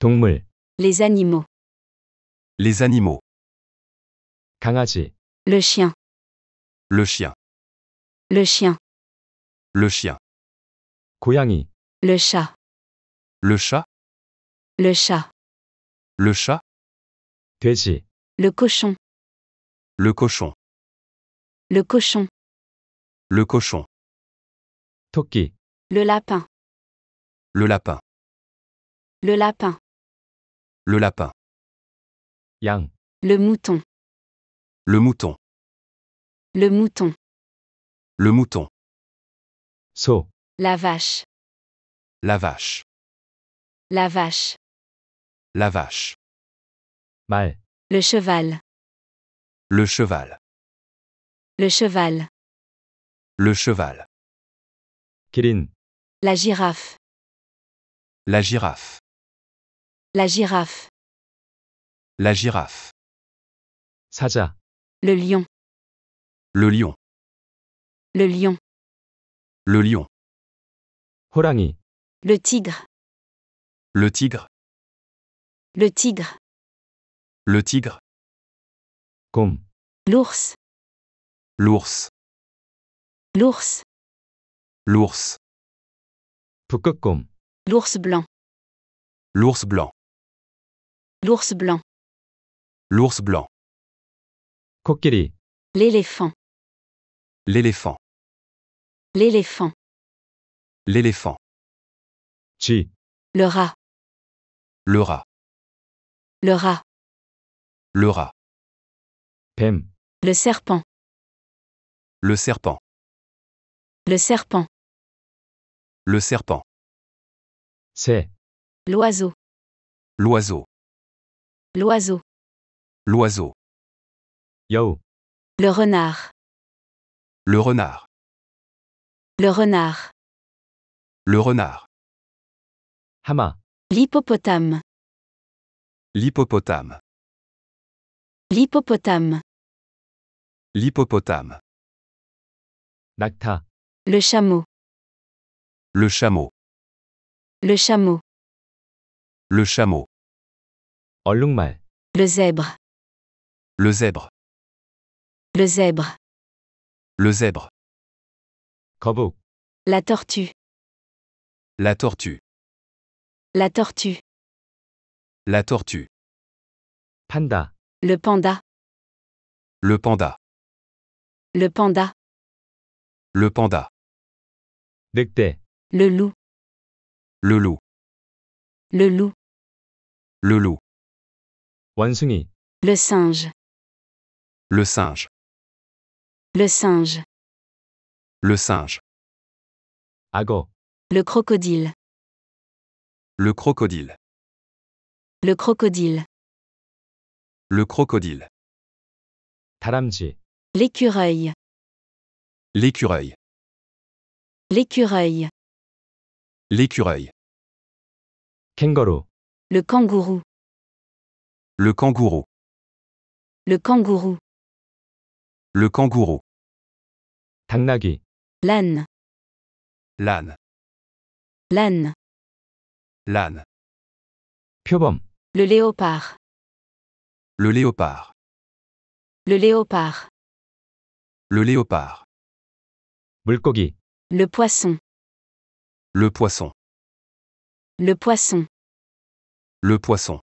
동물 Les animaux. Les animaux. 강아지 Le chien. Le chien. Le chien. Le chien. 고양이 Le chat. Le chat. Le chat. Le chat. 돼지 Le cochon. Le cochon. Le cochon. Le cochon. 토끼 Le lapin. Le lapin. Le lapin. Le lapin. Yang. Le mouton. Le mouton. Le mouton. Le mouton. So. La vache. La vache. La vache. La vache. Mal. Le cheval. Le cheval. Le cheval. Le cheval. Kirin. La girafe. La girafe. La girafe. La girafe. 사자. Le lion. Le lion. Le lion. Le lion. Horangi. Le tigre. Le tigre. Le tigre. Le tigre. comme L'ours. L'ours. L'ours. L'ours. L'ours blanc. L'ours blanc. L'ours blanc. L'ours blanc. Coquille. L'éléphant. L'éléphant. L'éléphant. L'éléphant. Chi. Le rat. Le rat. Le rat. Le rat. Pem. Le serpent. Le serpent. Le serpent. Le serpent. C'est. L'oiseau. L'oiseau. L'oiseau. L'oiseau. Yo. Le renard. Le renard. Le renard. Le renard. Hama. L'hippopotame. L'hippopotame. L'hippopotame. L'hippopotame. Nakta. Le chameau. Le chameau. Le chameau. Le chameau le zèbre, le zèbre, le zèbre, le zèbre, 거북 la tortue, la tortue, la tortue, la tortue, Panda. le panda, le panda, le panda, le panda, le loup, le loup, le loup, le loup. Le singe. Le singe. Le singe. Le singe. ago Le crocodile. Le crocodile. Le crocodile. Le crocodile. 다람쥐 L'écureuil. L'écureuil. L'écureuil. L'écureuil. kangourou Le kangourou. Le kangourou. Le kangourou. Le kangourou. Tanagé. L'âne. L'âne. L'âne. L'âne. Le léopard. Le léopard. Le léopard. Le léopard. Le poisson. Le poisson. Le poisson. Le poisson.